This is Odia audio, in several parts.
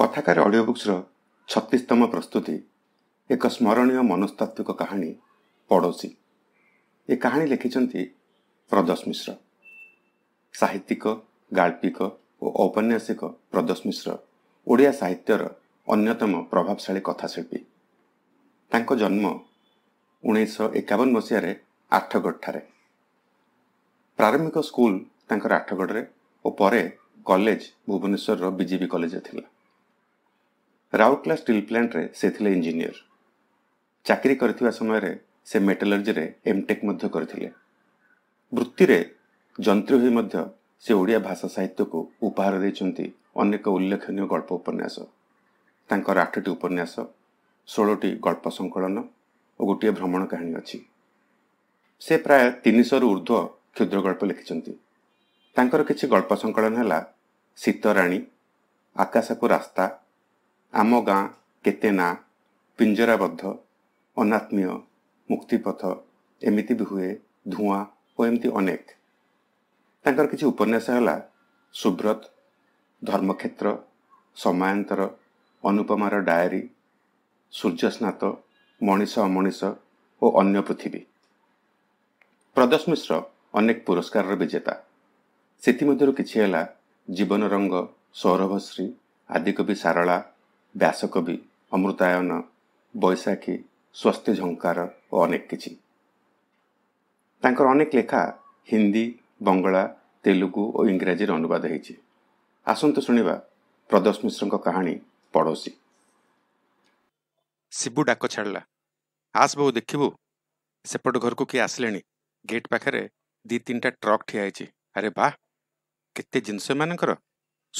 କଥାକାର ଅଡ଼ିଓ ବୁକ୍ସର ଛତିଶତମ ପ୍ରସ୍ତୁତି ଏକ ସ୍ମରଣୀୟ ମନସ୍ତାତ୍ଵିକ କାହାଣୀ ପଡ଼ୋଶୀ ଏ କାହାଣୀ ଲେଖିଛନ୍ତି ପ୍ରଦୋଷ ମିଶ୍ର ସାହିତ୍ୟିକ ଗାଳ୍ପିକ ଓ ଔପନ୍ୟାସିକ ପ୍ରଦୋଷ ମିଶ୍ର ଓଡ଼ିଆ ସାହିତ୍ୟର ଅନ୍ୟତମ ପ୍ରଭାବଶାଳୀ କଥାଶିଳ୍ପୀ ତାଙ୍କ ଜନ୍ମ ଉଣେଇଶହ ଏକାବନ ମସିହାରେ ଆଠଗଡ଼ଠାରେ ପ୍ରାରମ୍ଭିକ ସ୍କୁଲ ତାଙ୍କର ଆଠଗଡ଼ରେ ଓ ପରେ କଲେଜ ଭୁବନେଶ୍ୱରର ବିଜେପି କଲେଜରେ ଥିଲା ରାଉରକେଲା ଷ୍ଟିଲ୍ ପ୍ଲାଣ୍ଟରେ ସେ ଥିଲେ ଇଞ୍ଜିନିୟର ଚାକିରି କରିଥିବା ସମୟରେ ସେ ମେଟାଲର୍ଜିରେ ଏମ୍ଟେକ୍ ମଧ୍ୟ କରିଥିଲେ ବୃତ୍ତିରେ ଯନ୍ତ୍ରୀ ହୋଇ ମଧ୍ୟ ସେ ଓଡ଼ିଆ ଭାଷା ସାହିତ୍ୟକୁ ଉପହାର ଦେଇଛନ୍ତି ଅନେକ ଉଲ୍ଲେଖନୀୟ ଗଳ୍ପ ଉପନ୍ୟାସ ତାଙ୍କର ଆଠଟି ଉପନ୍ୟାସ ଷୋହଳଟି ଗଳ୍ପ ସଂକଳନ ଓ ଗୋଟିଏ ଭ୍ରମଣ କାହାଣୀ ଅଛି ସେ ପ୍ରାୟ ତିନିଶହରୁ ଉର୍ଦ୍ଧ୍ୱ କ୍ଷୁଦ୍ର ଗଳ୍ପ ଲେଖିଛନ୍ତି ତାଙ୍କର କିଛି ଗଳ୍ପ ସଂକଳନ ହେଲା ଶୀତରାଣୀ ଆକାଶକୁ ରାସ୍ତା ଆମ ଗାଁ କେତେ ନାଁ ପିଞ୍ଜରାବଦ୍ଧ ଅନାତ୍ମୀୟ ମୁକ୍ତିପଥ ଏମିତି ବି ହୁଏ ଧୂଆଁ ଓ ଏମିତି ଅନେକ ତାଙ୍କର କିଛି ଉପନ୍ୟାସ ହେଲା ସୁବ୍ରତ ଧର୍ମକ୍ଷେତ୍ର ସମୟାନ୍ତର ଅନୁପମାର ଡାଏରୀ ସୂର୍ଯ୍ୟସ୍ନାତ ମଣିଷ ଅମଣିଷ ଓ ଅନ୍ୟ ପୃଥିବୀ ପ୍ରଦୋଷ ମିଶ୍ର ଅନେକ ପୁରସ୍କାରର ବିଜେତା ସେଥିମଧ୍ୟରୁ କିଛି ହେଲା ଜୀବନ ରଙ୍ଗ ସୌରଭଶ୍ରୀ ଆଦିକବି ସାରଳା ବ୍ୟାସକବି ଅମୃତାୟନ ବୈଶାଖୀ ସ୍ୱସ୍ତି ଝଙ୍କାର ଓ ଅନେକ କିଛି ତାଙ୍କର ଅନେକ ଲେଖା ହିନ୍ଦୀ ବଙ୍ଗଳା ତେଲୁଗୁ ଓ ଇଂରାଜୀରେ ଅନୁବାଦ ହୋଇଛି ଆସନ୍ତୁ ଶୁଣିବା ପ୍ରଦୋଷ ମିଶ୍ରଙ୍କ କାହାଣୀ ପଡ଼ୋଶୀ ଶିବୁ ଡାକ ଛାଡ଼ିଲା ଆସ ବୋଉ ଦେଖିବୁ ସେପଟ ଘରକୁ କିଏ ଆସିଲେଣି ଗେଟ୍ ପାଖରେ ଦୁଇ ତିନିଟା ଟ୍ରକ୍ ଠିଆ ହେଇଛି ଆରେ ବା କେତେ ଜିନିଷ ଏମାନଙ୍କର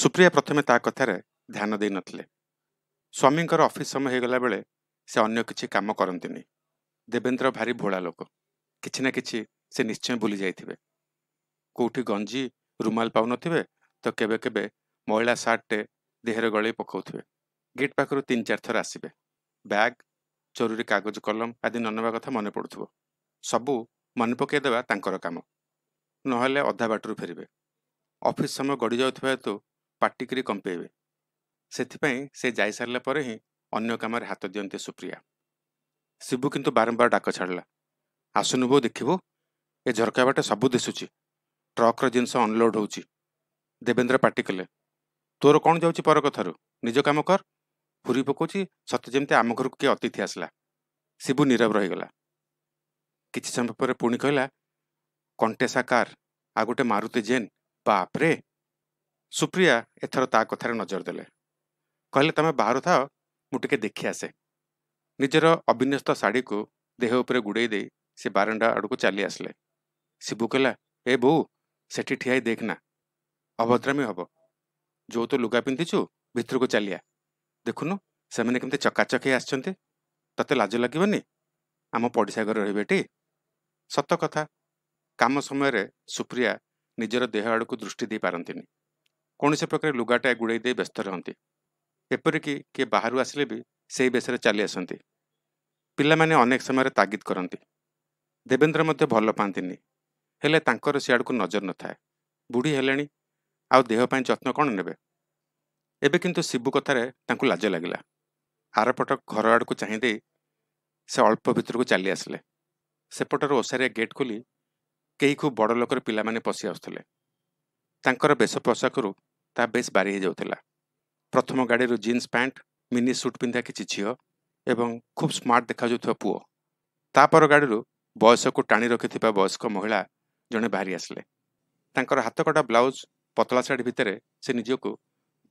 ସୁପ୍ରିୟା ପ୍ରଥମେ ତା କଥାରେ ଧ୍ୟାନ ଦେଇନଥିଲେ ସ୍ୱାମୀଙ୍କର ଅଫିସ୍ ସମୟ ହୋଇଗଲା ବେଳେ ସେ ଅନ୍ୟ କିଛି କାମ କରନ୍ତିନି ଦେବେନ୍ଦ୍ର ଭାରି ଭୋଳା ଲୋକ କିଛି ନା କିଛି ସେ ନିଶ୍ଚୟ ଭୁଲି ଯାଇଥିବେ କେଉଁଠି ଗଞ୍ଜି ରୁମାଲ ପାଉନଥିବେ ତ କେବେ କେବେ ମଇଳା ସାର୍ଟଟେ ଦେହରେ ଗଳେଇ ପକାଉଥିବେ ଗେଟ୍ ପାଖରୁ ତିନି ଚାରି ଥର ଆସିବେ ବ୍ୟାଗ୍ ଜରୁରୀ କାଗଜ କଲମ ଆଦି ନ ନେବା କଥା ମନେ ପଡ଼ୁଥିବ ସବୁ ମନେ ପକାଇଦେବା ତାଙ୍କର କାମ ନହେଲେ ଅଧା ବାଟରୁ ଫେରିବେ ଅଫିସ୍ ସମୟ ଗଡ଼ିଯାଉଥିବା ହେତୁ ପାଟିକିରି କମ୍ପେଇବେ ସେଥିପାଇଁ ସେ ଯାଇସାରିଲା ପରେ ହିଁ ଅନ୍ୟ କାମରେ ହାତ ଦିଅନ୍ତି ସୁପ୍ରିୟା ଶିବୁ କିନ୍ତୁ ବାରମ୍ବାର ଡାକ ଛାଡ଼ିଲା ଆସୁନୁ ବୋଉ ଦେଖିବୁ ଏ ଝରକା ବାଟେ ସବୁ ଦିଶୁଛି ଟ୍ରକ୍ର ଜିନିଷ ଅନଲୋଡ଼୍ ହେଉଛି ଦେବେନ୍ଦ୍ର ପାଟି କଲେ ତୋର କ'ଣ ଯାଉଛି ପର କଥାରୁ ନିଜ କାମ କର ପୁରୀ ପକାଉଛି ସତେ ଯେମିତି ଆମ ଘରକୁ କିଏ ଅତିଥି ଆସିଲା ଶିବୁ ନିରବ ରହିଗଲା କିଛି ସମୟ ପରେ ପୁଣି କହିଲା କଣ୍ଟେସା କାର୍ ଆଉ ଗୋଟେ ମାରୁତି ଜେନ୍ ବାପରେ ସୁପ୍ରିୟା ଏଥର ତା କଥାରେ ନଜର ଦେଲେ କହିଲେ ତମେ ବାହାରୁ ଥାଅ ମୁଁ ଟିକେ ଦେଖି ଆସେ ନିଜର ଅବିନ୍ୟସ୍ତ ଶାଢ଼ୀକୁ ଦେହ ଉପରେ ଗୁଡ଼େଇ ଦେଇ ସେ ବାରଣ୍ଡା ଆଡ଼କୁ ଚାଲି ଆସିଲେ ଶିବୁ କହିଲା ଏ ବୋଉ ସେଠି ଠିଆ ହେଇ ଦେଖନା ଅଭଦ୍ରାମୀ ହବ ଯୋଉ ତୁ ଲୁଗା ପିନ୍ଧିଛୁ ଭିତରକୁ ଚାଲିଆ ଦେଖୁନୁ ସେମାନେ କେମିତି ଚକାଚକ ହେଇ ଆସିଛନ୍ତି ତତେ ଲାଜ ଲାଗିବନି ଆମ ପଡ଼ିଶା ଘରେ ରହିବେଟି ସତ କଥା କାମ ସମୟରେ ସୁପ୍ରିୟା ନିଜର ଦେହ ଆଡ଼କୁ ଦୃଷ୍ଟି ଦେଇପାରନ୍ତିନି କୌଣସି ପ୍ରକାର ଲୁଗାଟା ଗୁଡ଼େଇ ଦେଇ ବ୍ୟସ୍ତ ରହନ୍ତି ଏପରିକି କିଏ ବାହାରୁ ଆସିଲେ ବି ସେହି ବେଶରେ ଚାଲି ଆସନ୍ତି ପିଲାମାନେ ଅନେକ ସମୟରେ ତାଗିଦ କରନ୍ତି ଦେବେନ୍ଦ୍ର ମଧ୍ୟ ଭଲ ପାଆନ୍ତିନି ହେଲେ ତାଙ୍କର ସିଆଡ଼କୁ ନଜର ନଥାଏ ବୁଢ଼ୀ ହେଲେଣି ଆଉ ଦେହ ପାଇଁ ଯତ୍ନ କ'ଣ ନେବେ ଏବେ କିନ୍ତୁ ଶିବୁ କଥାରେ ତାଙ୍କୁ ଲାଜ ଲାଗିଲା ଆରପଟ ଘର ଆଡ଼କୁ ଚାହିଁ ଦେଇ ସେ ଅଳ୍ପ ଭିତରକୁ ଚାଲି ଆସିଲେ ସେପଟରୁ ଓସାରିଆ ଗେଟ୍ ଖୋଲି କେହି ଖୁବ୍ ବଡ଼ ଲୋକର ପିଲାମାନେ ପଶି ଆସୁଥିଲେ ତାଙ୍କର ବେଶ ପୋଷାକରୁ ତାହା ବେଶ୍ ବାରି ହୋଇଯାଉଥିଲା ପ୍ରଥମ ଗାଡ଼ିରୁ ଜିନ୍ସ ପ୍ୟାଣ୍ଟ ମିନି ସୁଟ୍ ପିନ୍ଧା କିଛି ଝିଅ ଏବଂ ଖୁବ୍ ସ୍ମାର୍ଟ ଦେଖାଯାଉଥିବା ପୁଅ ତା'ପର ଗାଡ଼ିରୁ ବୟସକୁ ଟାଣି ରଖିଥିବା ବୟସ୍କ ମହିଳା ଜଣେ ବାହାରି ଆସିଲେ ତାଙ୍କର ହାତକଟା ବ୍ଲାଉଜ୍ ପତଳା ଶାଢ଼ୀ ଭିତରେ ସେ ନିଜକୁ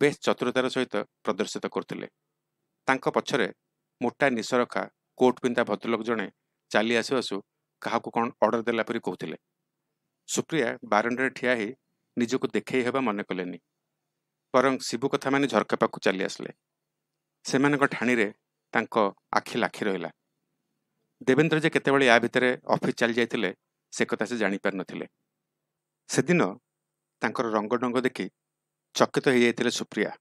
ବେଶ୍ ଚତୁରତାର ସହିତ ପ୍ରଦର୍ଶିତ କରୁଥିଲେ ତାଙ୍କ ପଛରେ ମୋଟା ନିଶରଖା କୋଟ୍ ପିନ୍ଧା ଭଦ୍ରଲୋକ ଜଣେ ଚାଲି ଆସିବାସୁ କାହାକୁ କ'ଣ ଅର୍ଡ଼ର ଦେଲା ପରି କହୁଥିଲେ ସୁପ୍ରିୟା ବାରଣ୍ଡାରେ ଠିଆ ହୋଇ ନିଜକୁ ଦେଖେଇ ହେବା ମନେ କଲେନି ବରଂ ଶିବୁ ମାନେ ଝରକା ପାଖକୁ ଚାଲି ଆସିଲେ ସେମାନଙ୍କ ଠାଣିରେ ତାଙ୍କ ଆଖି ଲାଖି ରହିଲା ଦେବେନ୍ଦ୍ର ଯେ କେତେବେଳେ ୟା ଭିତରେ ଅଫିସ୍ ଚାଲିଯାଇଥିଲେ ସେ କଥା ସେ ଜାଣିପାରିନଥିଲେ ସେଦିନ ତାଙ୍କର ରଙ୍ଗ ଡଙ୍ଗ ଦେଖି ଚକିତ ହୋଇଯାଇଥିଲେ ସୁପ୍ରିୟା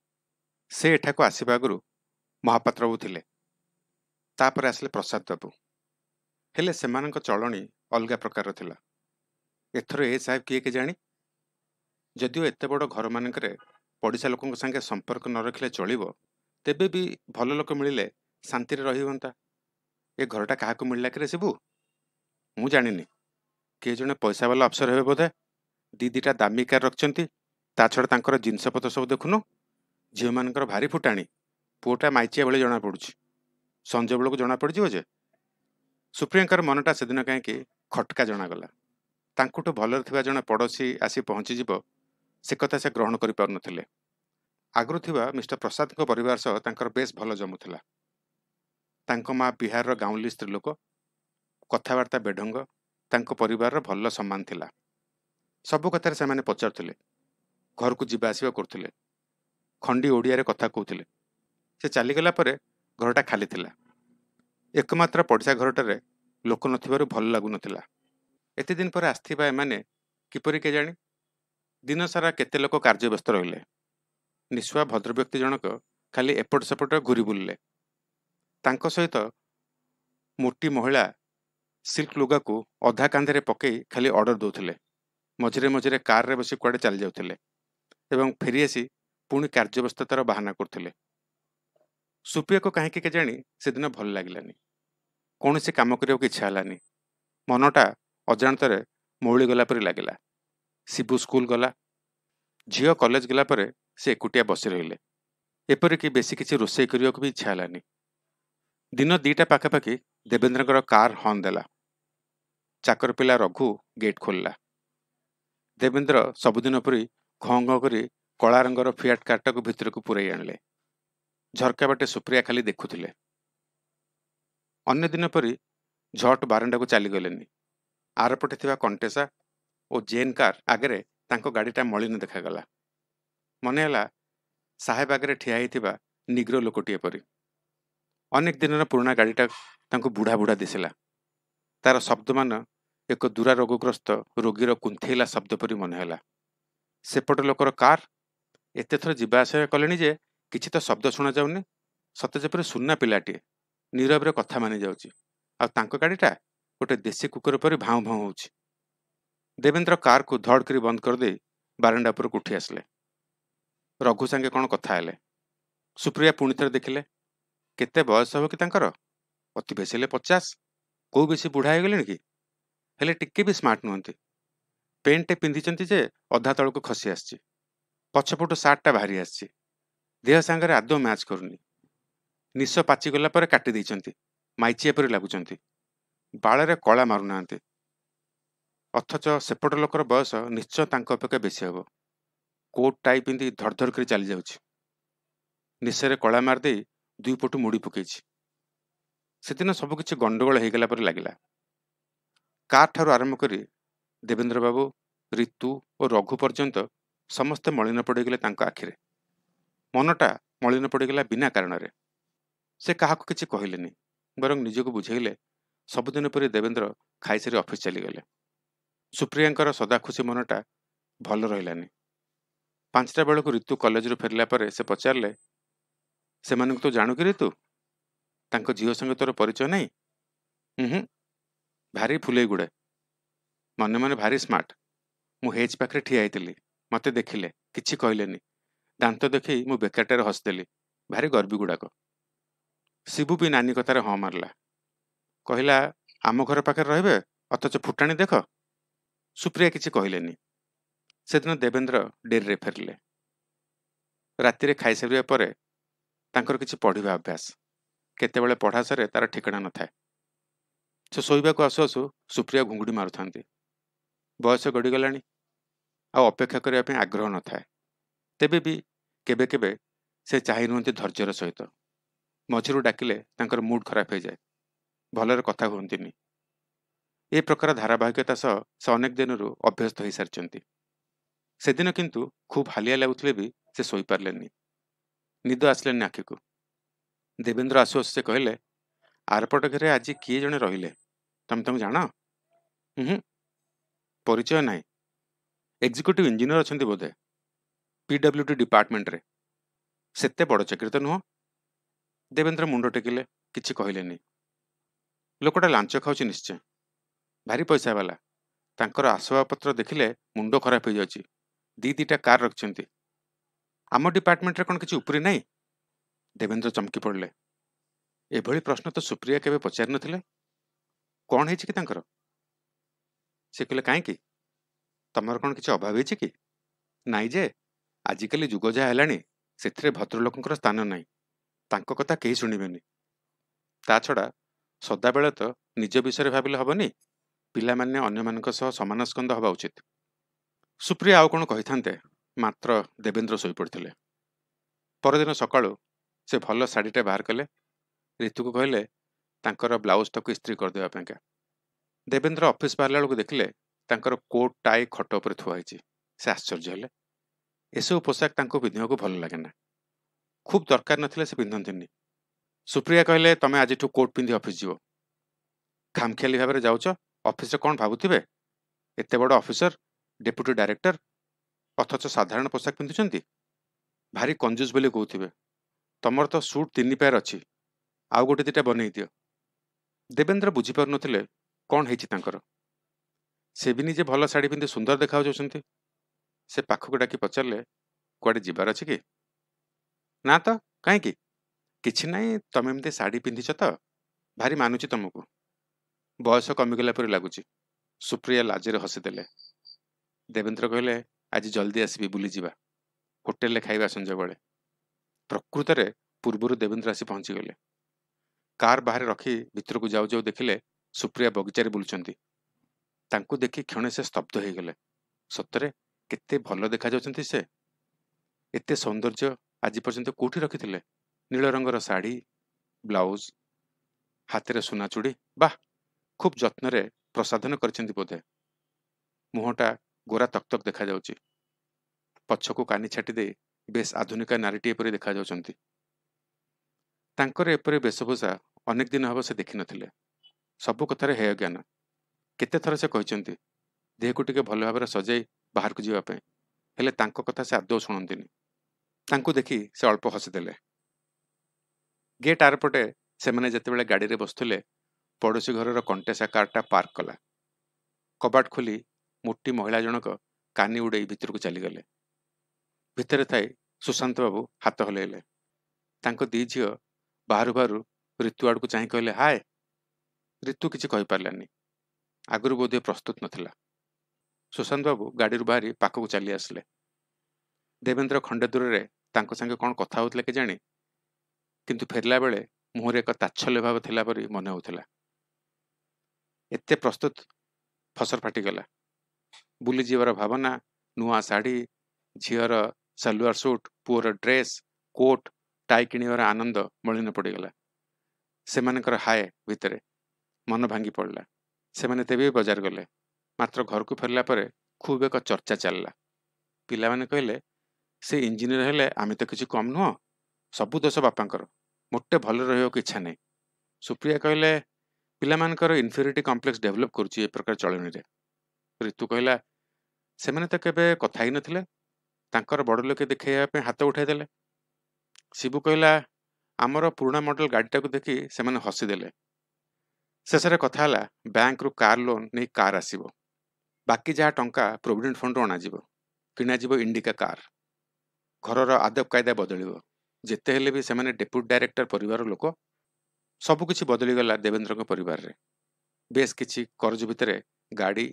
ସେ ଏଠାକୁ ଆସିବା ଆଗରୁ ମହାପାତ୍ର ବାବୁ ଥିଲେ ତାପରେ ଆସିଲେ ପ୍ରସାଦ ବାବୁ ହେଲେ ସେମାନଙ୍କ ଚଳଣି ଅଲଗା ପ୍ରକାରର ଥିଲା ଏଥର ଏ ସାହେବ କିଏ କିଏ ଜାଣି ଯଦିଓ ଏତେ ବଡ଼ ଘରମାନଙ୍କରେ ପଡ଼ିଶା ଲୋକଙ୍କ ସାଙ୍ଗେ ସମ୍ପର୍କ ନ ରଖିଲେ ଚଳିବ ତେବେ ବି ଭଲ ଲୋକ ମିଳିଲେ ଶାନ୍ତିରେ ରହି ହୁଅନ୍ତା ଏ ଘରଟା କାହାକୁ ମିଳିଲା କିରେ ଶିବୁ ମୁଁ ଜାଣିନି କିଏ ଜଣେ ପଇସା ବାଲା ଅଫିସର ହେବେ ବୋଧେ ଦି ଦୁଇଟା ଦାମୀ କାର ରଖିଛନ୍ତି ତା ଛଡ଼ା ତାଙ୍କର ଜିନିଷପତ୍ର ସବୁ ଦେଖୁନୁ ଝିଅମାନଙ୍କର ଭାରି ଫୁଟାଣି ପୁଅଟା ମାଇଚିଆ ଭଳି ଜଣାପଡ଼ୁଛି ବେଳକୁ ଜଣାପଡ଼ିଯିବ ଯେ ସୁପ୍ରିୟାଙ୍କର ମନଟା ସେଦିନ କାହିଁକି ଖଟକା ଜଣାଗଲା ତାଙ୍କଠୁ ଭଲରେ ଥିବା ଜଣେ ପଡ଼ୋଶୀ ଆସି ପହଞ୍ଚିଯିବ ସେ କଥା ସେ ଗ୍ରହଣ କରିପାରୁନଥିଲେ ଆଗରୁ ଥିବା ମିଷ୍ଟର ପ୍ରସାଦଙ୍କ ପରିବାର ସହ ତାଙ୍କର ବେଶ୍ ଭଲ ଜମୁଥିଲା ତାଙ୍କ ମା' ବିହାରର ଗାଉଁଲି ସ୍ତ୍ରୀ ଲୋକ କଥାବାର୍ତ୍ତା ବେଢ଼ଙ୍ଗ ତାଙ୍କ ପରିବାରର ଭଲ ସମ୍ମାନ ଥିଲା ସବୁ କଥାରେ ସେମାନେ ପଚାରୁଥିଲେ ଘରକୁ ଯିବା ଆସିବା କରୁଥିଲେ ଖଣ୍ଡି ଓଡ଼ିଆରେ କଥା କହୁଥିଲେ ସେ ଚାଲିଗଲା ପରେ ଘରଟା ଖାଲି ଥିଲା ଏକମାତ୍ର ପଡ଼ିଶା ଘରଟାରେ ଲୋକ ନଥିବାରୁ ଭଲ ଲାଗୁନଥିଲା ଏତେ ଦିନ ପରେ ଆସିଥିବା ଏମାନେ କିପରି କେଜାଣି ଦିନସାରା କେତେ ଲୋକ କାର୍ଯ୍ୟବ୍ୟସ୍ତ ରହିଲେ ନିଶୁଆ ଭଦ୍ର ବ୍ୟକ୍ତି ଜଣକ ଖାଲି ଏପଟ ସେପଟ ଘୁରି ବୁଲିଲେ ତାଙ୍କ ସହିତ ମୋଟି ମହିଳା ସିଲ୍କ ଲୁଗାକୁ ଅଧା କାନ୍ଧରେ ପକାଇ ଖାଲି ଅର୍ଡ଼ର ଦେଉଥିଲେ ମଝିରେ ମଝିରେ କାର୍ରେ ବସି କୁଆଡ଼େ ଚାଲିଯାଉଥିଲେ ଏବଂ ଫେରିଆସି ପୁଣି କାର୍ଯ୍ୟବ୍ୟସ୍ତତାର ବାହାନା କରୁଥିଲେ ସୁପ୍ରିୟାକୁ କାହିଁକି କେ ଜାଣି ସେଦିନ ଭଲ ଲାଗିଲାନି କୌଣସି କାମ କରିବାକୁ ଇଚ୍ଛା ହେଲାନି ମନଟା ଅଜାଣତରେ ମଉଳିଗଲା ପରି ଲାଗିଲା ଶିବୁ ସ୍କୁଲ ଗଲା ଝିଅ କଲେଜ ଗଲା ପରେ ସେ ଏକୁଟିଆ ବସି ରହିଲେ ଏପରିକି ବେଶୀ କିଛି ରୋଷେଇ କରିବାକୁ ବି ଇଚ୍ଛା ହେଲାନି ଦିନ ଦୁଇଟା ପାଖାପାଖି ଦେବେନ୍ଦ୍ରଙ୍କର କାର୍ ହର୍ନ ଦେଲା ଚାକର ପିଲା ରଘୁ ଗେଟ୍ ଖୋଲିଲା ଦେବେନ୍ଦ୍ର ସବୁଦିନ ପରି ଘଁ ଘଁ କରି କଳା ରଙ୍ଗର ଫିଆଟ୍ କାର୍ଟାକୁ ଭିତରକୁ ପୁରେଇ ଆଣିଲେ ଝରକା ବାଟେ ସୁପ୍ରିୟା ଖାଲି ଦେଖୁଥିଲେ ଅନ୍ୟ ଦିନ ପରି ଝଟ୍ ବାରଣ୍ଡାକୁ ଚାଲିଗଲେନି ଆରପଟେ ଥିବା କଣ୍ଟେସା ଓ ଜେନ୍ କାର୍ ଆଗରେ ତାଙ୍କ ଗାଡ଼ିଟା ମଳିନ ଦେଖାଗଲା ମନେହେଲା ସାହେବ ଆଗରେ ଠିଆ ହୋଇଥିବା ନିଗ୍ର ଲୋକଟିଏ ପରି ଅନେକ ଦିନର ପୁରୁଣା ଗାଡ଼ିଟା ତାଙ୍କୁ ବୁଢ଼ା ବୁଢ଼ା ଦିଶିଲା ତା'ର ଶବ୍ଦମାନ ଏକ ଦୂରା ରୋଗଗ୍ରସ୍ତ ରୋଗୀର କୁନ୍ଥେଇଲା ଶବ୍ଦ ପରି ମନେହେଲା ସେପଟ ଲୋକର କାର୍ ଏତେଥର ଯିବା ଆସିବା କଲେଣି ଯେ କିଛି ତ ଶବ୍ଦ ଶୁଣାଯାଉନି ସତେ ଯେପରି ସୁନା ପିଲାଟିଏ ନିରବରେ କଥା ମାନିଯାଉଛି ଆଉ ତାଙ୍କ ଗାଡ଼ିଟା ଗୋଟେ ଦେଶୀ କୁକୁର ପରି ଭାଉଁ ଭାଉଁ ହେଉଛି ଦେବେନ୍ଦ୍ର କାର୍କୁ ଧଡ଼ କରି ବନ୍ଦ କରିଦେଇ ବାରଣ୍ଡା ଉପରକୁ ଉଠି ଆସିଲେ ରଘୁ ସାଙ୍ଗେ କ'ଣ କଥା ହେଲେ ସୁପ୍ରିୟା ପୁଣି ଥରେ ଦେଖିଲେ କେତେ ବୟସ ହେବ କି ତାଙ୍କର ଅତି ବେଶୀ ହେଲେ ପଚାଶ କେଉଁ ବେଶୀ ବୁଢ଼ା ହେଇଗଲେଣି କି ହେଲେ ଟିକେ ବି ସ୍ମାର୍ଟ ନୁହନ୍ତି ପେଣ୍ଟଟେ ପିନ୍ଧିଛନ୍ତି ଯେ ଅଧା ତଳକୁ ଖସି ଆସିଛି ପଛପଟୁ ସାର୍ଟଟା ବାହାରି ଆସିଛି ଦେହ ସାଙ୍ଗରେ ଆଦୌ ମ୍ୟାଚ୍ କରୁନି ନିଶ ପାଚିଗଲା ପରେ କାଟି ଦେଇଛନ୍ତି ମାଇଚିଆ ପରି ଲାଗୁଛନ୍ତି ବାଳରେ କଳା ମାରୁନାହାନ୍ତି ଅଥଚ ସେପଟ ଲୋକର ବୟସ ନିଶ୍ଚୟ ତାଙ୍କ ଅପେକ୍ଷା ବେଶୀ ହେବ କୋଟ୍ ଟାଇ ପିନ୍ଧି ଧର ଧର କରି ଚାଲିଯାଉଛି ନିଶାରେ କଳା ମାରି ମାରିଦେଇ ଦୁଇପଟୁ ମୁଡ଼ି ପକାଇଛି ସେଦିନ ସବୁକିଛି ଗଣ୍ଡଗୋଳ ହୋଇଗଲା ପରି ଲାଗିଲା କାର୍ଠାରୁ ଆରମ୍ଭ କରି ଦେବେନ୍ଦ୍ର ବାବୁ ରିତୁ ଓ ରଘୁ ପର୍ଯ୍ୟନ୍ତ ସମସ୍ତେ ମଳିନ ପଡ଼ିଗଲେ ତାଙ୍କ ଆଖିରେ ମନଟା ମଳିନ ପଡ଼ିଗଲା ବିନା କାରଣରେ ସେ କାହାକୁ କିଛି କହିଲେନି ବରଂ ନିଜକୁ ବୁଝାଇଲେ ସବୁଦିନ ପରେ ଦେବେନ୍ଦ୍ର ଖାଇସାରି ଅଫିସ୍ ଚାଲିଗଲେ ସୁପ୍ରିୟାଙ୍କର ସଦାଖୁସି ମନଟା ଭଲ ରହିଲାନି ପାଞ୍ଚଟା ବେଳକୁ ରିତୁ କଲେଜରୁ ଫେରିଲା ପରେ ସେ ପଚାରିଲେ ସେମାନଙ୍କୁ ତୁ ଜାଣୁ କି ରିତୁ ତାଙ୍କ ଝିଅ ସଙ୍ଗେ ତୋର ପରିଚୟ ନାହିଁ ହୁଁ ଭାରି ଫୁଲେଇ ଗୁଡ଼େ ମନେ ମନେ ଭାରି ସ୍ମାର୍ଟ ମୁଁ ହେଜ୍ ପାଖରେ ଠିଆ ହେଇଥିଲି ମୋତେ ଦେଖିଲେ କିଛି କହିଲେନି ଦାନ୍ତ ଦେଖି ମୁଁ ବେକାରଟାରେ ହସିଦେଲି ଭାରି ଗର୍ବୀ ଗୁଡ଼ାକ ଶିବୁ ବି ନାନୀ କଥାରେ ହଁ ମାରିଲା କହିଲା ଆମ ଘର ପାଖରେ ରହିବେ ଅଥଚ ଫୁଟାଣି ଦେଖ ସୁପ୍ରିୟା କିଛି କହିଲେନି ସେଦିନ ଦେବେନ୍ଦ୍ର ଡେରିରେ ଫେରିଲେ ରାତିରେ ଖାଇସାରିବା ପରେ ତାଙ୍କର କିଛି ପଢ଼ିବା ଅଭ୍ୟାସ କେତେବେଳେ ପଢ଼ା ସରେ ତାର ଠିକଣା ନଥାଏ ସେ ଶୋଇବାକୁ ଆସୁ ଆସୁ ସୁପ୍ରିୟା ଘୁଙ୍ଗୁଡ଼ି ମାରୁଥାନ୍ତି ବୟସ ଗଡ଼ିଗଲାଣି ଆଉ ଅପେକ୍ଷା କରିବା ପାଇଁ ଆଗ୍ରହ ନଥାଏ ତେବେ ବି କେବେ କେବେ ସେ ଚାହିଁ ନୁହନ୍ତି ଧୈର୍ଯ୍ୟର ସହିତ ମଝିରୁ ଡାକିଲେ ତାଙ୍କର ମୁଡ଼୍ ଖରାପ ହୋଇଯାଏ ଭଲରେ କଥା ହୁଅନ୍ତିନି ଏ ପ୍ରକାର ଧାରାବାହିକତା ସହ ସେ ଅନେକ ଦିନରୁ ଅଭ୍ୟସ୍ତ ହୋଇସାରିଛନ୍ତି ସେଦିନ କିନ୍ତୁ ଖୁବ୍ ହାଲିଆ ଲାଗୁଥିଲେ ବି ସେ ଶୋଇପାରିଲେନି ନିଦ ଆସିଲେନି ଆଖିକୁ ଦେବେନ୍ଦ୍ର ଆସୁଆସୁ ସେ କହିଲେ ଆରପଟ ଘରେ ଆଜି କିଏ ଜଣେ ରହିଲେ ତମେ ତମେ ଜାଣ ପରିଚୟ ନାହିଁ ଏକ୍ଜିକ୍ୟୁଟିଭ୍ ଇଞ୍ଜିନିୟର ଅଛନ୍ତି ବୋଧେ ପିଡବ୍ଲ୍ୟୁ ଡି ଡିପାର୍ଟମେଣ୍ଟରେ ସେତେ ବଡ଼ ଚାକିରି ତ ନୁହଁ ଦେବେନ୍ଦ୍ର ମୁଣ୍ଡ ଟେକିଲେ କିଛି କହିଲେନି ଲୋକଟା ଲାଞ୍ଚ ଖାଉଛି ନିଶ୍ଚୟ ଭାରି ପଇସା ବାଲା ତାଙ୍କର ଆସବାବପତ୍ର ଦେଖିଲେ ମୁଣ୍ଡ ଖରାପ ହୋଇଯାଉଛି ଦୁଇ ଦୁଇଟା କାର୍ ରଖିଛନ୍ତି ଆମ ଡିପାର୍ଟମେଣ୍ଟରେ କ'ଣ କିଛି ଉପରି ନାହିଁ ଦେବେନ୍ଦ୍ର ଚମକି ପଡ଼ିଲେ ଏଭଳି ପ୍ରଶ୍ନ ତ ସୁପ୍ରିୟା କେବେ ପଚାରିନଥିଲେ କ'ଣ ହେଇଛି କି ତାଙ୍କର ସେ କହିଲେ କାହିଁକି ତମର କ'ଣ କିଛି ଅଭାବ ହେଇଛି କି ନାଇଁ ଯେ ଆଜିକାଲି ଯୁଗ ଯାହା ହେଲାଣି ସେଥିରେ ଭଦ୍ରଲୋକଙ୍କର ସ୍ଥାନ ନାହିଁ ତାଙ୍କ କଥା କେହି ଶୁଣିବେନି ତା ଛଡ଼ା ସଦାବେଳେ ତ ନିଜ ବିଷୟରେ ଭାବିଲେ ହେବନି ପିଲାମାନେ ଅନ୍ୟମାନଙ୍କ ସହ ସମାନସ୍କନ୍ଦ ହେବା ଉଚିତ ସୁପ୍ରିୟା ଆଉ କ'ଣ କହିଥାନ୍ତେ ମାତ୍ର ଦେବେନ୍ଦ୍ର ଶୋଇପଡ଼ିଥିଲେ ପରଦିନ ସକାଳୁ ସେ ଭଲ ଶାଢ଼ୀଟେ ବାହାର କଲେ ରିତୁକୁ କହିଲେ ତାଙ୍କର ବ୍ଲାଉଜ୍ଟାକୁ ଇସ୍ତ୍ରୀ କରିଦେବା ପାଇଁକା ଦେବେନ୍ଦ୍ର ଅଫିସ୍ ବାହାରିଲା ବେଳକୁ ଦେଖିଲେ ତାଙ୍କର କୋଟ୍ ଟାଇ ଖଟ ଉପରେ ଥୁଆ ହୋଇଛି ସେ ଆଶ୍ଚର୍ଯ୍ୟ ହେଲେ ଏସବୁ ପୋଷାକ ତାଙ୍କୁ ପିନ୍ଧିବାକୁ ଭଲ ଲାଗେନା ଖୁବ୍ ଦରକାର ନଥିଲେ ସେ ପିନ୍ଧନ୍ତିନି ସୁପ୍ରିୟା କହିଲେ ତମେ ଆଜିଠୁ କୋଟ୍ ପିନ୍ଧି ଅଫିସ୍ ଯିବ ଖାମଖିଆଲି ଭାବରେ ଯାଉଛ ଅଫିସରେ କ'ଣ ଭାବୁଥିବେ ଏତେ ବଡ଼ ଅଫିସର ଡେପୁଟି ଡାଇରେକ୍ଟର ଅଥଚ ସାଧାରଣ ପୋଷାକ ପିନ୍ଧୁଛନ୍ତି ଭାରି କଞ୍ଜୁସ୍ ବୋଲି କହୁଥିବେ ତମର ତ ସୁଟ୍ ତିନି ପେୟାର ଅଛି ଆଉ ଗୋଟେ ଦୁଇଟା ବନେଇ ଦିଅ ଦେବେନ୍ଦ୍ର ବୁଝିପାରୁନଥିଲେ କ'ଣ ହେଇଛି ତାଙ୍କର ସେ ବି ନିଜେ ଭଲ ଶାଢ଼ୀ ପିନ୍ଧି ସୁନ୍ଦର ଦେଖାଯାଉଛନ୍ତି ସେ ପାଖକୁ ଡାକି ପଚାରିଲେ କୁଆଡ଼େ ଯିବାର ଅଛି କି ନା ତ କାହିଁକି କିଛି ନାହିଁ ତମେ ଏମିତି ଶାଢ଼ୀ ପିନ୍ଧିଛ ତ ଭାରି ମାନୁଛି ତମକୁ ବୟସ କମିଗଲା ପରି ଲାଗୁଛି ସୁପ୍ରିୟା ଲାଜରେ ହସିଦେଲେ ଦେବେନ୍ଦ୍ର କହିଲେ ଆଜି ଜଲ୍ଦି ଆସିବି ବୁଲିଯିବା ହୋଟେଲରେ ଖାଇବା ସଞ୍ଜବେଳେ ପ୍ରକୃତରେ ପୂର୍ବରୁ ଦେବେନ୍ଦ୍ର ଆସି ପହଞ୍ଚିଗଲେ କାର୍ ବାହାରେ ରଖି ଭିତରକୁ ଯାଉ ଯାଉ ଦେଖିଲେ ସୁପ୍ରିୟା ବଗିଚାରେ ବୁଲୁଛନ୍ତି ତାଙ୍କୁ ଦେଖି କ୍ଷଣେ ସେ ସ୍ତବ୍ଧ ହୋଇଗଲେ ସତରେ କେତେ ଭଲ ଦେଖାଯାଉଛନ୍ତି ସେ ଏତେ ସୌନ୍ଦର୍ଯ୍ୟ ଆଜି ପର୍ଯ୍ୟନ୍ତ କେଉଁଠି ରଖିଥିଲେ ନୀଳ ରଙ୍ଗର ଶାଢ଼ୀ ବ୍ଲାଉଜ୍ ହାତରେ ସୁନା ଚୁଡ଼ି ବାହ ଖୁବ୍ ଯତ୍ନରେ ପ୍ରସାଧନ କରିଛନ୍ତି ବୋଧେ ମୁହଁଟା ଗୋରା ତକ୍ ତକ୍ ଦେଖାଯାଉଛି ପଛକୁ କାନି ଛାଟି ଦେଇ ବେଶ ଆଧୁନିକ ନାରୀଟିଏ ପରି ଦେଖାଯାଉଛନ୍ତି ତାଙ୍କର ଏପରି ବେଶଭୂଷା ଅନେକ ଦିନ ହେବ ସେ ଦେଖିନଥିଲେ ସବୁ କଥାରେ ହେୟ ଜ୍ଞାନ କେତେଥର ସେ କହିଛନ୍ତି ଦେହକୁ ଟିକେ ଭଲ ଭାବରେ ସଜାଇ ବାହାରକୁ ଯିବା ପାଇଁ ହେଲେ ତାଙ୍କ କଥା ସେ ଆଦୌ ଶୁଣନ୍ତିନି ତାଙ୍କୁ ଦେଖି ସେ ଅଳ୍ପ ହସିଦେଲେ ଗେଟ୍ ଆରପଟେ ସେମାନେ ଯେତେବେଳେ ଗାଡ଼ିରେ ବସୁଥିଲେ ପଡ଼ୋଶୀ ଘରର କଣ୍ଟେସା କାର୍ଟା ପାର୍କ କଲା କବାଟ ଖୋଲି ମୋଟି ମହିଳା ଜଣକ କାନି ଉଡ଼େଇ ଭିତରକୁ ଚାଲିଗଲେ ଭିତରେ ଥାଇ ସୁଶାନ୍ତ ବାବୁ ହାତ ହଲେଇଲେ ତାଙ୍କ ଦୁଇ ଝିଅ ବାହାରୁ ବାହାରୁ ଋତୁ ଆଡ଼କୁ ଚାହିଁ କହିଲେ ହାଏ ଋତୁ କିଛି କହିପାରିଲାନି ଆଗରୁ ବୋଧେ ପ୍ରସ୍ତୁତ ନଥିଲା ସୁଶାନ୍ତ ବାବୁ ଗାଡ଼ିରୁ ବାହାରି ପାଖକୁ ଚାଲି ଆସିଲେ ଦେବେନ୍ଦ୍ର ଖଣ୍ଡେ ଦୂରରେ ତାଙ୍କ ସାଙ୍ଗେ କ'ଣ କଥା ହେଉଥିଲେ କେଜାଣି କିନ୍ତୁ ଫେରିଲା ବେଳେ ମୁହଁରେ ଏକ ତାଚ୍ଛଲ୍ୟ ଭାବ ଥିଲା ପରି ମନେ ହେଉଥିଲା ଏତେ ପ୍ରସ୍ତୁତ ଫସର ଫାଟିଗଲା ବୁଲିଯିବାର ଭାବନା ନୂଆ ଶାଢ଼ୀ ଝିଅର ସାଲୁଆର ସୁଟ୍ ପୁଅର ଡ୍ରେସ୍ କୋଟ୍ ଟାଇ କିଣିବାର ଆନନ୍ଦ ମଳିନ ପଡ଼ିଗଲା ସେମାନଙ୍କର ହାଏ ଭିତରେ ମନ ଭାଙ୍ଗି ପଡ଼ିଲା ସେମାନେ ତେବେ ବଜାର ଗଲେ ମାତ୍ର ଘରକୁ ଫେରିଲା ପରେ ଖୁବ୍ ଏକ ଚର୍ଚ୍ଚା ଚାଲିଲା ପିଲାମାନେ କହିଲେ ସେ ଇଞ୍ଜିନିୟର ହେଲେ ଆମେ ତ କିଛି କମ୍ ନୁହଁ ସବୁ ଦୋଷ ବାପାଙ୍କର ମୋଟେ ଭଲ ରହିବାକୁ ଇଚ୍ଛା ନାହିଁ ସୁପ୍ରିୟା କହିଲେ ପିଲାମାନଙ୍କର ଇନଫିରିଟି କମ୍ପ୍ଲେକ୍ସ ଡେଭଲପ୍ କରୁଛି ଏ ପ୍ରକାର ଚଳଣିରେ ରିତୁ କହିଲା ସେମାନେ ତ କେବେ କଥା ହେଇନଥିଲେ ତାଙ୍କର ବଡ଼ ଲୋକେ ଦେଖାଇବା ପାଇଁ ହାତ ଉଠାଇଦେଲେ ଶିବୁ କହିଲା ଆମର ପୁରୁଣା ମଡ଼େଲ ଗାଡ଼ିଟାକୁ ଦେଖି ସେମାନେ ହସିଦେଲେ ଶେଷରେ କଥା ହେଲା ବ୍ୟାଙ୍କରୁ କାର୍ ଲୋନ୍ ନେଇ କାର୍ ଆସିବ ବାକି ଯାହା ଟଙ୍କା ପ୍ରୋଭିଡେଣ୍ଟ ଫଣ୍ଡରୁ ଅଣାଯିବ କିଣାଯିବ ଇଣ୍ଡିକା କାର୍ ଘରର ଆଦବ କାଇଦା ବଦଳିବ ଯେତେ ହେଲେ ବି ସେମାନେ ଡେପୁଟି ଡାଇରେକ୍ଟର ପରିବାର ଲୋକ ସବୁକିଛି ବଦଳିଗଲା ଦେବେନ୍ଦ୍ରଙ୍କ ପରିବାରରେ ବେଶ କିଛି କରଜ ଭିତରେ ଗାଡ଼ି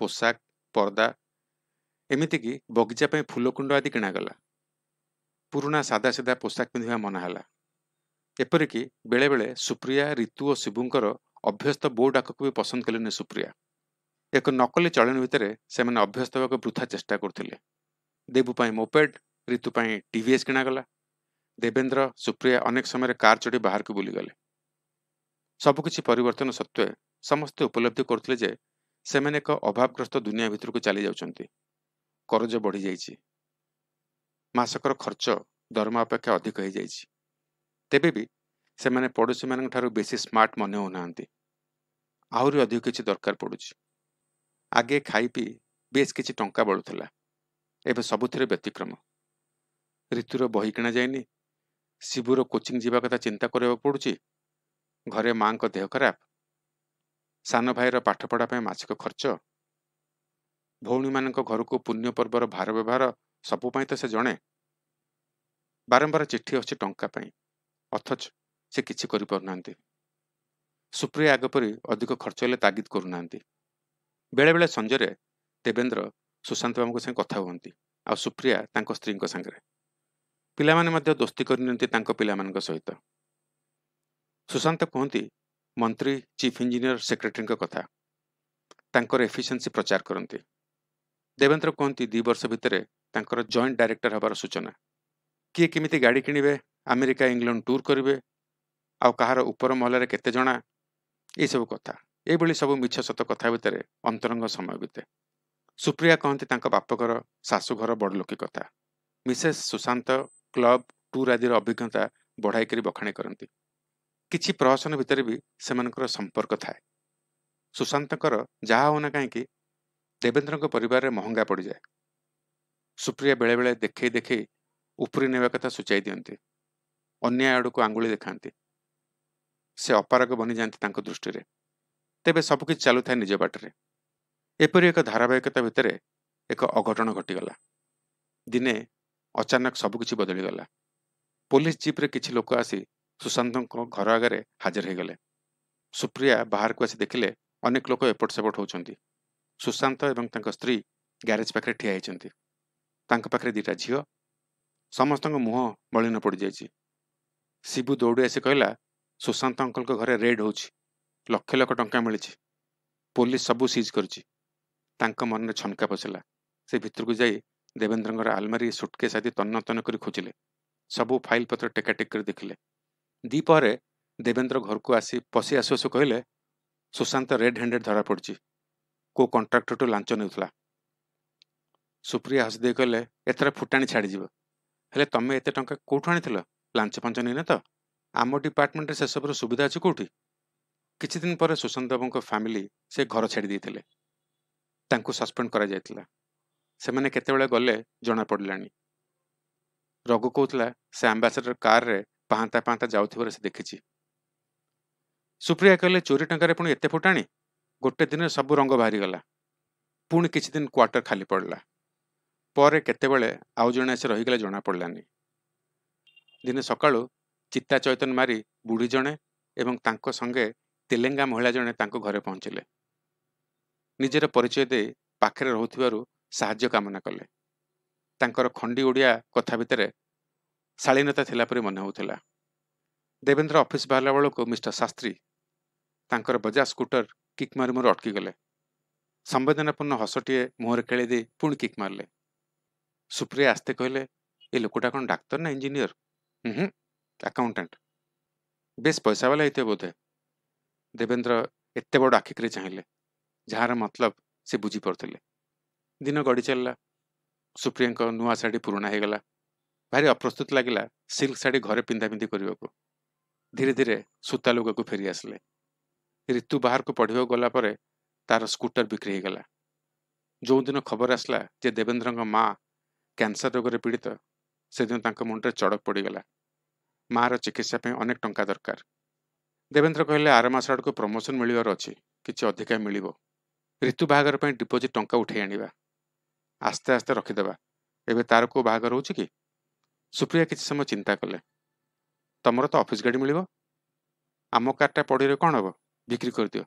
ପୋଷାକ ପର୍ଦ୍ଦା ଏମିତିକି ବଗିଚା ପାଇଁ ଫୁଲକୁଣ୍ଡ ଆଦି କିଣାଗଲା ପୁରୁଣା ସିଧା ପୋଷାକ ପିନ୍ଧିବା ମନା ହେଲା ଏପରିକି ବେଳେବେଳେ ସୁପ୍ରିୟା ଋତୁ ଓ ଶିବୁଙ୍କର ଅଭ୍ୟସ୍ତ ବୋଉ ଡାକକୁ ବି ପସନ୍ଦ କଲେନି ସୁପ୍ରିୟା ଏକ ନକଲି ଚଳଣି ଭିତରେ ସେମାନେ ଅଭ୍ୟସ୍ତ ହେବାକୁ ବୃଥା ଚେଷ୍ଟା କରୁଥିଲେ ଦେବୁ ପାଇଁ ମୋପେଡ୍ ଋତୁ ପାଇଁ ଟିଭିଏସ୍ କିଣାଗଲା ଦେବେନ୍ଦ୍ର ସୁପ୍ରିୟା ଅନେକ ସମୟରେ କାର୍ ଚଢ଼ି ବାହାରକୁ ବୁଲିଗଲେ ସବୁକିଛି ପରିବର୍ତ୍ତନ ସତ୍ତ୍ୱେ ସମସ୍ତେ ଉପଲବ୍ଧି କରୁଥିଲେ ଯେ ସେମାନେ ଏକ ଅଭାବଗ୍ରସ୍ତ ଦୁନିଆ ଭିତରକୁ ଚାଲିଯାଉଛନ୍ତି କରଜ ବଢ଼ିଯାଇଛି ମାସକର ଖର୍ଚ୍ଚ ଦରମା ଅପେକ୍ଷା ଅଧିକ ହୋଇଯାଇଛି ତେବେ ବି ସେମାନେ ପଡ଼ୋଶୀମାନଙ୍କଠାରୁ ବେଶୀ ସ୍ମାର୍ଟ ମନେ ହେଉନାହାନ୍ତି ଆହୁରି ଅଧିକ କିଛି ଦରକାର ପଡ଼ୁଛି ଆଗେ ଖାଇ ଖାଇପି ବେଶ କିଛି ଟଙ୍କା ବଳୁଥିଲା ଏବେ ସବୁଥିରେ ବ୍ୟତିକ୍ରମ ଋତୁର ବହି କିଣାଯାଇନି ଶିବୁର କୋଚିଂ ଯିବା କଥା ଚିନ୍ତା କରିବାକୁ ପଡ଼ୁଛି ଘରେ ମାଆଙ୍କ ଦେହ ଖରାପ ସାନ ଭାଇର ପାଠପଢ଼ା ପାଇଁ ମାସିକ ଖର୍ଚ୍ଚ ଭଉଣୀମାନଙ୍କ ଘରକୁ ପୁଣ୍ୟ ପର୍ବର ଭାର ବ୍ୟବହାର ସବୁ ପାଇଁ ତ ସେ ଜଣେ ବାରମ୍ବାର ଚିଠି ଅଛି ଟଙ୍କା ପାଇଁ ଅଥଚ ସେ କିଛି କରିପାରୁନାହାନ୍ତି ସୁପ୍ରିୟା ଆଗପରି ଅଧିକ ଖର୍ଚ୍ଚ ହେଲେ ତାଗିଦ କରୁନାହାନ୍ତି ବେଳେବେଳେ ସଞ୍ଜରେ ଦେବେନ୍ଦ୍ର ସୁଶାନ୍ତ ବାବୁଙ୍କ ସାଙ୍ଗେ କଥା ହୁଅନ୍ତି ଆଉ ସୁପ୍ରିୟା ତାଙ୍କ ସ୍ତ୍ରୀଙ୍କ ସାଙ୍ଗରେ ପିଲାମାନେ ମଧ୍ୟ ଦୋସ୍ତି କରିନିଅନ୍ତି ତାଙ୍କ ପିଲାମାନଙ୍କ ସହିତ ସୁଶାନ୍ତ କୁହନ୍ତି ମନ୍ତ୍ରୀ ଚିଫ୍ ଇଞ୍ଜିନିୟର ସେକ୍ରେଟାରୀଙ୍କ କଥା ତାଙ୍କର ଏଫିସିଏନ୍ସି ପ୍ରଚାର କରନ୍ତି ଦେବେନ୍ଦ୍ର କୁହନ୍ତି ଦୁଇ ବର୍ଷ ଭିତରେ ତାଙ୍କର ଜଏଣ୍ଟ ଡାଇରେକ୍ଟର ହେବାର ସୂଚନା କିଏ କେମିତି ଗାଡ଼ି କିଣିବେ ଆମେରିକା ଇଂଲଣ୍ଡ ଟୁର୍ କରିବେ ଆଉ କାହାର ଉପର ମହଲାରେ କେତେ ଜଣା ଏସବୁ କଥା ଏଭଳି ସବୁ ମିଛ ସତ କଥା ଭିତରେ ଅନ୍ତରଙ୍ଗ ସମୟ ବିତେ ସୁପ୍ରିୟା କହନ୍ତି ତାଙ୍କ ବାପଘର ଶାଶୁଘର ବଡ଼ଲୋକୀ କଥା ମିସେସ୍ ସୁଶାନ୍ତ କ୍ଲବ୍ ଟୁର୍ ଆଦିର ଅଭିଜ୍ଞତା ବଢ଼ାଇକରି ବଖାଣି କରନ୍ତି କିଛି ପ୍ରହସନ ଭିତରେ ବି ସେମାନଙ୍କର ସମ୍ପର୍କ ଥାଏ ସୁଶାନ୍ତଙ୍କର ଯାହା ହେଉନା କାହିଁକି ଦେବେନ୍ଦ୍ରଙ୍କ ପରିବାରରେ ମହଙ୍ଗା ପଡ଼ିଯାଏ ସୁପ୍ରିୟା ବେଳେବେଳେ ଦେଖେଇ ଦେଖେଇ ଉପରି ନେବା କଥା ସୂଚାଇ ଦିଅନ୍ତି ଅନ୍ୟାୟ ଆଡ଼କୁ ଆଙ୍ଗୁଳି ଦେଖାନ୍ତି ସେ ଅପାରଗ ବନିଯାଆନ୍ତି ତାଙ୍କ ଦୃଷ୍ଟିରେ ତେବେ ସବୁକିଛି ଚାଲୁଥାଏ ନିଜ ବାଟରେ ଏପରି ଏକ ଧାରାବାହିକତା ଭିତରେ ଏକ ଅଘଟଣ ଘଟିଗଲା ଦିନେ ଅଚାନକ ସବୁକିଛି ବଦଳିଗଲା ପୋଲିସ ଜିପ୍ରେ କିଛି ଲୋକ ଆସି ସୁଶାନ୍ତଙ୍କ ଘର ଆଗରେ ହାଜର ହୋଇଗଲେ ସୁପ୍ରିୟା ବାହାରକୁ ଆସି ଦେଖିଲେ ଅନେକ ଲୋକ ଏପଟ ସେପଟ ହେଉଛନ୍ତି ସୁଶାନ୍ତ ଏବଂ ତାଙ୍କ ସ୍ତ୍ରୀ ଗ୍ୟାରେଜ୍ ପାଖରେ ଠିଆ ହୋଇଛନ୍ତି ତାଙ୍କ ପାଖରେ ଦୁଇଟା ଝିଅ ସମସ୍ତଙ୍କ ମୁହଁ ମଳିନ ପଡ଼ିଯାଇଛି ଶିବୁ ଦୌଡ଼ି ଆସି କହିଲା ସୁଶାନ୍ତ ଅଙ୍କଲଙ୍କ ଘରେ ରେଡ୍ ହେଉଛି ଲକ୍ଷ ଲକ୍ଷ ଟଙ୍କା ମିଳିଛି ପୋଲିସ ସବୁ ସିଜ୍ କରିଛି ତାଙ୍କ ମନରେ ଛନକା ପଶିଲା ସେ ଭିତରକୁ ଯାଇ ଦେବେନ୍ଦ୍ରଙ୍କର ଆଲମାରି ସୁଟକେ ସାଥି ତନ୍ନ ତନ୍ନ କରି ଖୋଜିଲେ ସବୁ ଫାଇଲ୍ ପତ୍ର ଟେକାଟେକ୍ କରି ଦେଖିଲେ ଦ୍ୱିପହରେ ଦେବେନ୍ଦ୍ର ଘରକୁ ଆସି ପଶି ଆସୁ ଆସୁ କହିଲେ ସୁଶାନ୍ତ ରେଡ୍ ହ୍ୟାଣ୍ଡେଡ୍ ଧରା ଧରାପଡ଼ିଛି କେଉଁ କଣ୍ଟ୍ରାକ୍ଟରଠୁ ଲାଞ୍ଚ ନେଉଥିଲା ସୁପ୍ରିୟା ହସିଦେଇ କହିଲେ ଏଥର ଫୁଟାଣି ଛାଡ଼ିଯିବ ହେଲେ ତମେ ଏତେ ଟଙ୍କା କେଉଁଠୁ ଆଣିଥିଲ ଲାଞ୍ଚ ଫାଞ୍ଚ ନେଇନ ତ ଆମ ଡିପାର୍ଟମେଣ୍ଟରେ ସେସବୁର ସୁବିଧା ଅଛି କେଉଁଠି କିଛି ଦିନ ପରେ ସୁଶାନ୍ତ ବାବୁଙ୍କ ଫ୍ୟାମିଲି ସେ ଘର ଛାଡ଼ି ଦେଇଥିଲେ ତାଙ୍କୁ ସସ୍ପେଣ୍ଡ କରାଯାଇଥିଲା ସେମାନେ କେତେବେଳେ ଗଲେ ଜଣାପଡ଼ିଲାଣି ରଘୁ କହୁଥିଲା ସେ ଆମ୍ବାସେଡର କାର୍ରେ ପାହାନ୍ତା ପାହାନ୍ତା ଯାଉଥିବାର ସେ ଦେଖିଛି ସୁପ୍ରିୟା କହିଲେ ଚୋରି ଟଙ୍କାରେ ପୁଣି ଏତେ ଫୁଟାଣି ଗୋଟେ ଦିନରେ ସବୁ ରଙ୍ଗ ବାହାରିଗଲା ପୁଣି କିଛି ଦିନ କ୍ୱାର୍ଟର ଖାଲି ପଡ଼ିଲା ପରେ କେତେବେଳେ ଆଉ ଜଣେ ଆସି ରହିଗଲେ ଜଣାପଡ଼ିଲାନି ଦିନେ ସକାଳୁ ଚିତା ଚୈତନ ମାରି ବୁଢ଼ୀ ଜଣେ ଏବଂ ତାଙ୍କ ସଙ୍ଗେ ତେଲେଙ୍ଗା ମହିଳା ଜଣେ ତାଙ୍କ ଘରେ ପହଞ୍ଚିଲେ ନିଜର ପରିଚୟ ଦେଇ ପାଖରେ ରହୁଥିବାରୁ ସାହାଯ୍ୟ କାମନା କଲେ ତାଙ୍କର ଖଣ୍ଡି ଓଡ଼ିଆ କଥା ଭିତରେ ଶାଳୀନତା ଥିଲା ପରି ମନେ ହେଉଥିଲା ଦେବେନ୍ଦ୍ର ଅଫିସ୍ ବାହାରିଲା ବେଳକୁ ମିଷ୍ଟର ଶାସ୍ତ୍ରୀ ତାଙ୍କର ବଜାଜ ସ୍କୁଟର କିକ୍ ମାରି ମୋର ଅଟକିଗଲେ ସମ୍ବେଦନାପୂର୍ଣ୍ଣ ହସଟିଏ ମୁହଁରେ ଖେଳେଇ ଦେଇ ପୁଣି କିକ୍ ମାରିଲେ ସୁପ୍ରିୟା ଆସ୍ତେ କହିଲେ ଏ ଲୋକଟା କ'ଣ ଡାକ୍ତର ନା ଇଞ୍ଜିନିୟର ହୁଁ ଆକାଉଣ୍ଟାଣ୍ଟ ବେଶ ପଇସାବାଲା ହେଇଥିବ ବୋଧେ ଦେବେନ୍ଦ୍ର ଏତେ ବଡ଼ ଆଖି କରି ଚାହିଁଲେ ଯାହାର ମତଲବ ସେ ବୁଝିପାରୁଥିଲେ ଦିନ ଗଡ଼ି ଚାଲିଲା ସୁପ୍ରିୟାଙ୍କ ନୂଆ ଶାଢ଼ୀ ପୁରୁଣା ହୋଇଗଲା ଭାରି ଅପ୍ରସ୍ତୁତ ଲାଗିଲା ସିଲ୍କ ଶାଢ଼ୀ ଘରେ ପିନ୍ଧାପିନ୍ଧି କରିବାକୁ ଧୀରେ ଧୀରେ ସୂତା ଲୁଗାକୁ ଫେରିଆସିଲେ ଋତୁ ବାହାରକୁ ପଢ଼ିବାକୁ ଗଲା ପରେ ତାର ସ୍କୁଟର ବିକ୍ରି ହୋଇଗଲା ଯେଉଁଦିନ ଖବର ଆସିଲା ଯେ ଦେବେନ୍ଦ୍ରଙ୍କ ମା କ୍ୟାନ୍ସର ରୋଗରେ ପୀଡ଼ିତ ସେଦିନ ତାଙ୍କ ମୁଣ୍ଡରେ ଚଡ଼କ ପଡ଼ିଗଲା ମାଆର ଚିକିତ୍ସା ପାଇଁ ଅନେକ ଟଙ୍କା ଦରକାର ଦେବେନ୍ଦ୍ର କହିଲେ ଆର ମାସ ଆଡ଼କୁ ପ୍ରମୋସନ୍ ମିଳିବାର ଅଛି କିଛି ଅଧିକା ମିଳିବ ଋତୁ ବାହାଘର ପାଇଁ ଡିପୋଜିଟ୍ ଟଙ୍କା ଉଠାଇ ଆଣିବା ଆସ୍ତେ ଆସ୍ତେ ରଖିଦେବା ଏବେ ତାର କେଉଁ ବାହାଘର ହେଉଛି କି ସୁପ୍ରିୟା କିଛି ସମୟ ଚିନ୍ତା କଲେ ତମର ତ ଅଫିସ୍ ଗାଡ଼ି ମିଳିବ ଆମ କାର୍ଟା ପଡ଼ିରେ କ'ଣ ହେବ ବିକ୍ରି କରିଦିଅ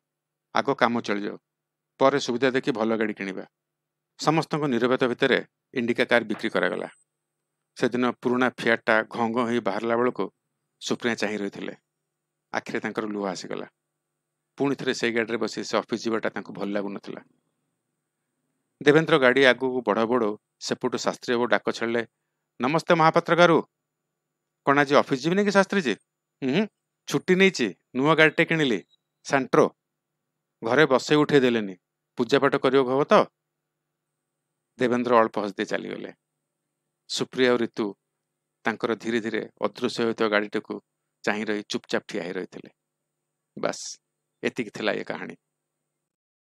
ଆଗ କାମ ଚଳିଯାଉ ପରେ ସୁବିଧା ଦେଖି ଭଲ ଗାଡ଼ି କିଣିବା ସମସ୍ତଙ୍କ ନିରବତ ଭିତରେ ଇଣ୍ଡିକା କାର୍ ବିକ୍ରି କରାଗଲା ସେଦିନ ପୁରୁଣା ଫିଆଟ୍ଟା ଘଙ୍ଗ ହୋଇ ବାହାରିଲା ବେଳକୁ ସୁପ୍ରିୟା ଚାହିଁ ରହିଥିଲେ ଆଖିରେ ତାଙ୍କର ଲୁହ ଆସିଗଲା ପୁଣି ଥରେ ସେଇ ଗାଡ଼ିରେ ବସି ସେ ଅଫିସ୍ ଯିବାଟା ତାଙ୍କୁ ଭଲ ଲାଗୁନଥିଲା ଦେବେନ୍ଦ୍ର ଗାଡ଼ି ଆଗକୁ ବଡ଼ ବଡ଼ ସେପଟୁ ଶାସ୍ତ୍ରୀ ବାବୁ ଡାକ ଛାଡ଼ିଲେ ନମସ୍ତେ ମହାପାତ୍ର ଗାରୁ କ'ଣ ଆଜି ଅଫିସ୍ ଯିବିନି କି ଶାସ୍ତ୍ରୀଜୀ ହୁଁ ଛୁଟି ନେଇଛି ନୂଆ ଗାଡ଼ିଟେ କିଣିଲି ସାଣ୍ଟ୍ରୋ ଘରେ ବସେଇ ଉଠେଇ ଦେଲେନି ପୂଜାପାଠ କରିବ ହବ ତ ଦେବେନ୍ଦ୍ର ଅଳ୍ପ ହସ୍ତି ଚାଲିଗଲେ ସୁପ୍ରିୟା ଆଉ ରିତୁ ତାଙ୍କର ଧୀରେ ଧୀରେ ଅଦୃଶ୍ୟ ହୋଇଥିବା ଗାଡ଼ିଟିକୁ ଚାହିଁ ରହି ଚୁପଚାପ ଠିଆ ହୋଇ ରହିଥିଲେ ବାସ୍ ଏତିକି ଥିଲା ଏ କାହାଣୀ